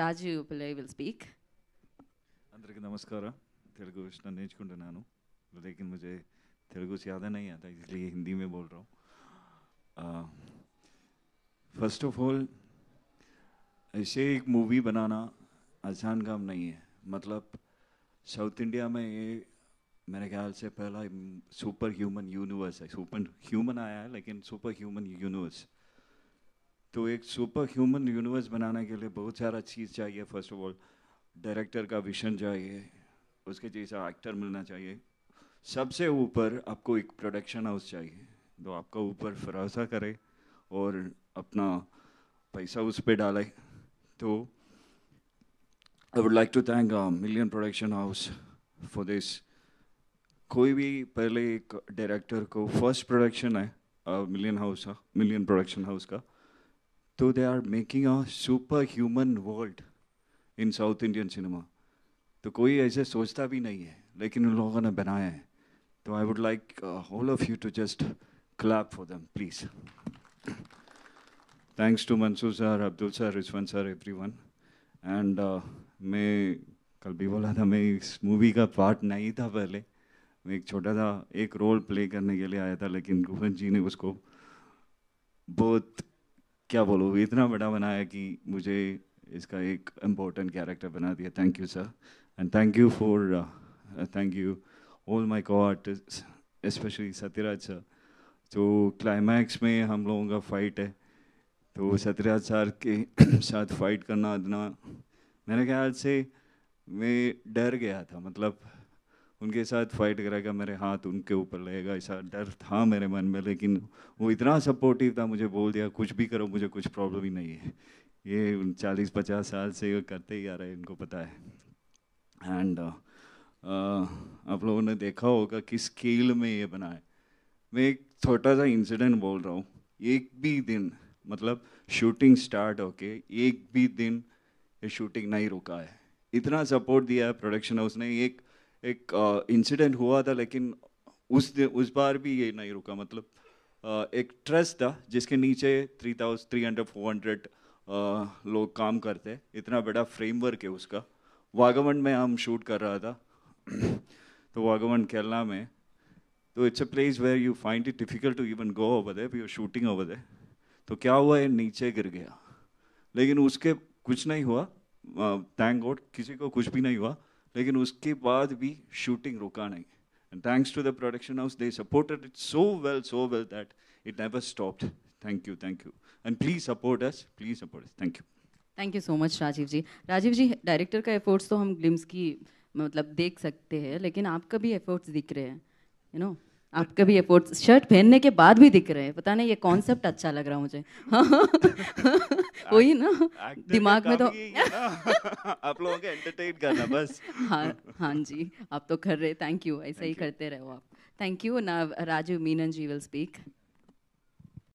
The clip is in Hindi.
రాజీవ్ పిల్లయ్ విల్ స్పీక్ అందరికీ నమస్కారం తెలుగు ఇష్టం నేర్చుకుంటున్నాను But मुझे तेलुगु से ज़्यादा नहीं आता इसलिए हिंदी Hindi. बोल रहा हूँ ऐसे एक मूवी बनाना आसान काम नहीं है मतलब साउथ इंडिया में ये मेरे ख्याल से पहला सुपर ह्यूमन यूनिवर्स है सुपर ह्यूमन आया है लेकिन सुपर ह्यूमन यूनिवर्स तो एक सुपर ह्यूमन यूनिवर्स बनाने के लिए बहुत सारा चीज़ चाहिए फर्स्ट ऑफ ऑल डायरेक्टर का विशन चाहिए उसके जैसा एक्टर मिलना चाहिए सबसे ऊपर आपको एक प्रोडक्शन हाउस चाहिए जो आपका ऊपर भरोसा करे और अपना पैसा उस पर डाले तो I would like to thank million production house for this कोई भी पहले एक डायरेक्टर को फर्स्ट प्रोडक्शन है मिलियन हाउस का मिलियन प्रोडक्शन हाउस का So they are making a human world in South Indian cinema तो कोई ऐसे सोचता भी नहीं है लेकिन उन लोगों ने बनाया है तो I would like all of you to just clap for them please thanks to Mansoor sir Abdul sir Rizwan sir everyone and मैं कल भी बोला था मैं इस मूवी का पार्ट नहीं था पहले मैं एक छोटा सा एक रोल प्ले करने के लिए आया था लेकिन गुहन जी ने उसको बहुत क्या बोलो इतना बड़ा बनाया कि मुझे इसका एक इम्पोर्टेंट कैरेक्टर बना दिया thank you sir and thank you for thank you all my co artist specially Sathyaraj sir तो क्लाइमैक्स में हम लोगों का फाइट है तो सत्यराज सर के साथ फाइट करना इतना मेरे ख्याल से मैं डर गया था मतलब उनके साथ फाइट करेगा मेरे हाथ उनके ऊपर लगेगा ऐसा डर था मेरे मन में लेकिन वो इतना सपोर्टिव था मुझे बोल दिया कुछ भी करो मुझे कुछ प्रॉब्लम ही नहीं है ये चालीस पचास साल से ये करते ही आ रहे हैं इनको पता है एंड uh, uh, आप लोगों ने देखा होगा किस स्केल में ये बना है मैं एक छोटा सा इंसिडेंट बोल रहा हूँ एक भी दिन मतलब शूटिंग स्टार्ट होके एक भी दिन ये शूटिंग नहीं रुका है इतना सपोर्ट दिया है प्रोडक्शन हाउस ने एक एक इंसिडेंट uh, हुआ था लेकिन उस उस बार भी ये नहीं रुका मतलब uh, एक ट्रस्ट था जिसके नीचे three thousand three hundred four hundred लोग काम करते हैं इतना बड़ा फ्रेमवर्क है उसका वागमन में हम शूट कर रहा था तो वाघवन केरला में तो it's a place where you find it difficult to even go over there you shooting over there तो क्या हुआ है नीचे गिर गया लेकिन उसके कुछ नहीं हुआ थैंक गॉड किसी को कुछ भी नहीं हुआ लेकिन उसके बाद भी शूटिंग रुका नहीं and thanks to the production house they supported it so well so well that it never stopped thank you thank you and please support us please support us thank you thank you so much Rajeev ji Rajeev ji director का एफर्ट्स तो हम ग्लिम्स की मतलब देख सकते हैं लेकिन आपका भी एफर्ट्स दिख रहे हैं यू you नो know? आप भी ये शर्ट पहनने के बाद भी दिख रहे हैं पता नहीं ये कॉन्सेप्ट अच्छा लग रहा मुझे वही ना दिमाग में तो आप लोगों के एंटरटेन करना बस हाँ हाँ जी आप तो कर रहे थैंक यू ऐसा ही करते रहो आप थैंक यू ना राजू मीनन जी विल स्पीक